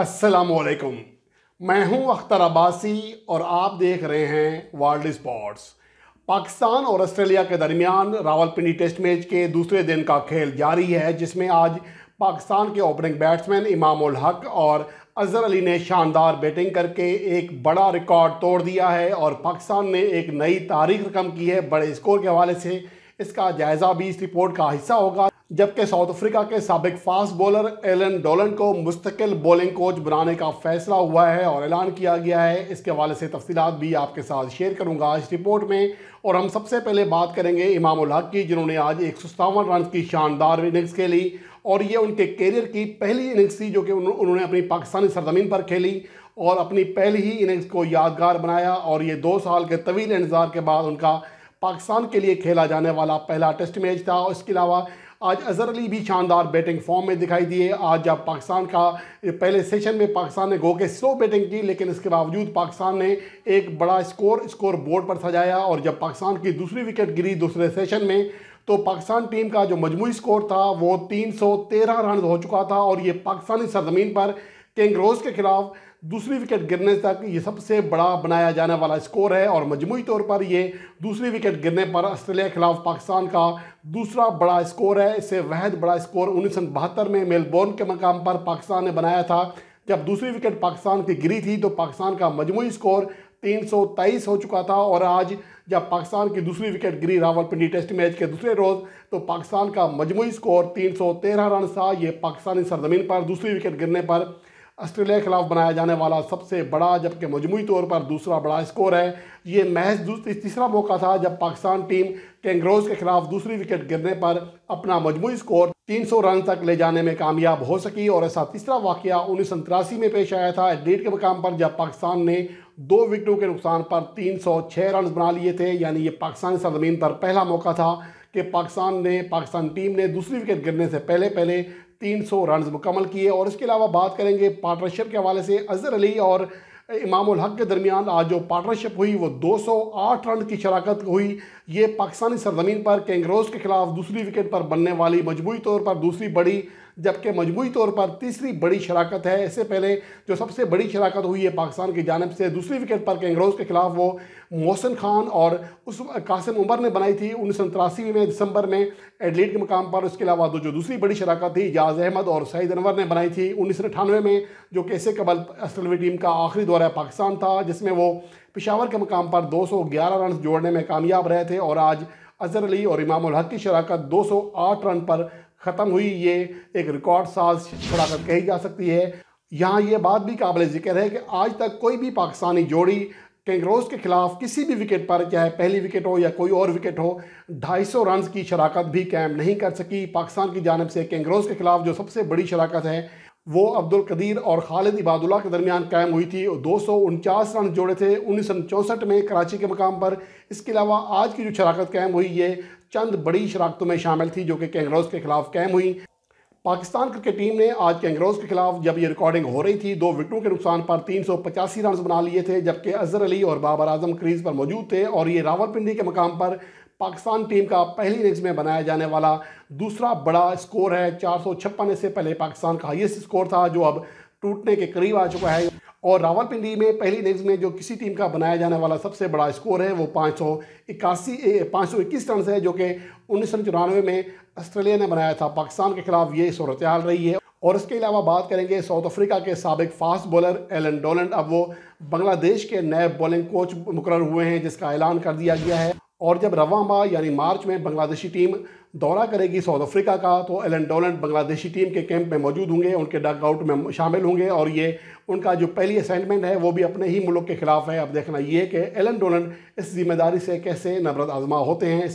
असलकुम मैं हूं अख्तर अब्बासी और आप देख रहे हैं वर्ल्ड स्पोर्ट्स पाकिस्तान और ऑस्ट्रेलिया के दरमियान रावलपिंडी टेस्ट मैच के दूसरे दिन का खेल जारी है जिसमें आज पाकिस्तान के ओपनिंग बैट्समैन इमाम हक और अजहर अली ने शानदार बैटिंग करके एक बड़ा रिकॉर्ड तोड़ दिया है और पाकिस्तान ने एक नई तारीख रकम की है बड़े स्कोर के हवाले से इसका जायज़ा भी इस रिपोर्ट का हिस्सा होगा जबकि साउथ अफ्रीका के सबक फास्ट बॉलर एलन डोलन को मुस्तकिल बॉलिंग कोच बनाने का फैसला हुआ है और ऐलान किया गया है इसके हवाले से तफसीत भी आपके साथ शेयर करूंगा आज रिपोर्ट में और हम सबसे पहले बात करेंगे इमाम हक की जिन्होंने आज एक सौ रन की शानदार इनिंग्स खेली और ये उनके कैरियर की पहली इनिंग्स थी जो कि उन्होंने अपनी पाकिस्तानी सरजमीन पर खेली और अपनी पहली ही इनिंग्स को यादगार बनाया और ये दो साल के तवील इंतज़ार के बाद उनका पाकिस्तान के लिए खेला जाने वाला पहला टेस्ट मैच था और इसके अलावा आज अजहर अली भी शानदार बैटिंग फॉर्म में दिखाई दिए आज जब पाकिस्तान का पहले सेशन में पाकिस्तान ने गो के स्लो बैटिंग की लेकिन इसके बावजूद पाकिस्तान ने एक बड़ा स्कोर स्कोर बोर्ड पर सजाया और जब पाकिस्तान की दूसरी विकेट गिरी दूसरे सेशन में तो पाकिस्तान टीम का जो मजमू स्कोर था वो 313 रन हो चुका था और ये पाकिस्तानी सरजमीन पर कैंगरोज के खिलाफ दूसरी विकेट गिरने तक ये सबसे बड़ा बनाया जाने वाला स्कोर है और मजमू तौर पर ये दूसरी विकेट गिरने पर ऑस्ट्रेलिया के खिलाफ पाकिस्तान का दूसरा बड़ा स्कोर है इससे वहद बड़ा स्कोर उन्नीस में मेलबोर्न के मकाम पर पाकिस्तान ने बनाया था जब दूसरी विकेट पाकिस्तान की गिरी थी तो पाकिस्तान का मजमू स्कोर तीन सौ तेईस हो चुका था और आज जब पाकिस्तान की दूसरी विकेट गिरी रावलपिंडी टेस्ट मैच के दूसरे रोज़ तो पाकिस्तान का मजमू स्कोर तीन सौ तेरह रन था ये पाकिस्तानी सरजमीन पर दूसरी विकेट गिरने पर ऑस्ट्रेलिया के खिलाफ बनाया जाने वाला सबसे बड़ा जबकि मजमू तौर पर दूसरा बड़ा स्कोर है ये महज तीसरा मौका था जब पाकिस्तान टीम कैंग्रोज के खिलाफ दूसरी विकेट गिरने पर अपना मजमू स्कोर 300 रन तक ले जाने में कामयाब हो सकी और ऐसा तीसरा वाक्य उन्नीस में पेश आया था एडलीट के मुकाम पर जब पाकिस्तान ने दो विकेटों के नुकसान पर छः रन बना लिए थे यानी ये पाकिस्तानी सरजमीन पर पहला मौका था कि पाकिस्तान ने पाकिस्तान टीम ने दूसरी विकेट गिरने से पहले पहले 300 रन मुकम्मल किए और इसके अलावा बात करेंगे पार्टनरशिप के हवाले से अजहर अली और इमाम हक के दरमियान आज जो पार्टनरशिप हुई वो 208 रन की शराकत हुई ये पाकिस्तानी सरजमीन पर कैंगरोज के खिलाफ दूसरी विकेट पर बनने वाली मजबूरी तौर पर दूसरी बड़ी जबकि मजमू तौर पर तीसरी बड़ी शराकत है इससे पहले जो सबसे बड़ी शराकत हुई है पाकिस्तान की जानब से दूसरी विकेट पर कैंगरोज के खिलाफ वो मोहसिन खान और उस कासिम उमर ने बनाई थी उन्नीस सौ तिरासी में दिसंबर में एडलीट के मकाम पर उसके अलावा तो जो दूसरी बड़ी शराकत थी याज अहमद और सईद अनवर ने बनाई थी उन्नीस सौ अठानवे में जो कैसे कबल असलवी टीम का आखिरी दौरा पाकिस्तान था जिसमें वो पिशावर के मकाम पर दो सौ ग्यारह रन जोड़ने में कामयाब रहे थे और आज अजहर अली और इमाम हक की शराकत दो सौ आठ रन पर ख़त्म हुई ये एक रिकॉर्ड साजिश कर कही जा सकती है यहाँ ये बात भी काबिल जिक्र है कि आज तक कोई भी पाकिस्तानी जोड़ी कैंगरोज के खिलाफ किसी भी विकेट पर चाहे पहली विकेट हो या कोई और विकेट हो 250 रन की शराकत भी कैम नहीं कर सकी पाकिस्तान की जानब से कैंगरोज के खिलाफ जो सबसे बड़ी शराकत है वो अब्दुल कदीर और खालिद इबादुल्ला के दरमियान कायम हुई थी और दो रन जोड़े थे उन्नीस में कराची के मकाम पर इसके अलावा आज की जो शराकत कायम हुई है चंद बड़ी शराखतों में शामिल थी जो कि कैंगरोज के खिलाफ कैम हुई पाकिस्तान क्रिकेट टीम ने आज कैंगरोज के खिलाफ जब ये रिकॉर्डिंग हो रही थी दो विकटों के नुकसान पर तीन सौ पचासी रन बना लिए थे जबकि अजहर अली और बाबर आजम क्रीज पर मौजूद थे और ये रावलपिंडी के मकाम पर पाकिस्तान टीम का पहली इनिंग्स में बनाया जाने वाला दूसरा बड़ा स्कोर है चार सौ छप्पन इससे पहले पाकिस्तान का हाइएस्ट स्कोर था जो अब टूटने के करीब आ चुका है और रावलपिंडी में पहली इनिंग्स में जो किसी टीम का बनाया जाने वाला सबसे बड़ा स्कोर है वो पाँच सौ इक्यासी पाँच सौ इक्कीस रन है जो कि उन्नीस सौ चौरानवे में ऑस्ट्रेलिया ने बनाया था पाकिस्तान के खिलाफ ये सूरत हाल रही है और इसके अलावा बात करेंगे साउथ अफ्रीका के सबक फास्ट बॉलर एलन डोनल्ड अब वो बांग्लादेश के नए बॉलिंग कोच मुकर हुए हैं जिसका ऐलान कर दिया गया है और जब माह यानी मार्च में बांग्लादेशी टीम दौरा करेगी साउथ अफ्रीका का तो एलन डोलन बांग्लादेशी टीम के कैंप में मौजूद होंगे उनके डग आउट में शामिल होंगे और ये उनका जो पहली असाइनमेंट है वो भी अपने ही मुल्क के खिलाफ है अब देखना ये कि एलन डोलन इस जिम्मेदारी से कैसे नबरत आजमा होते हैं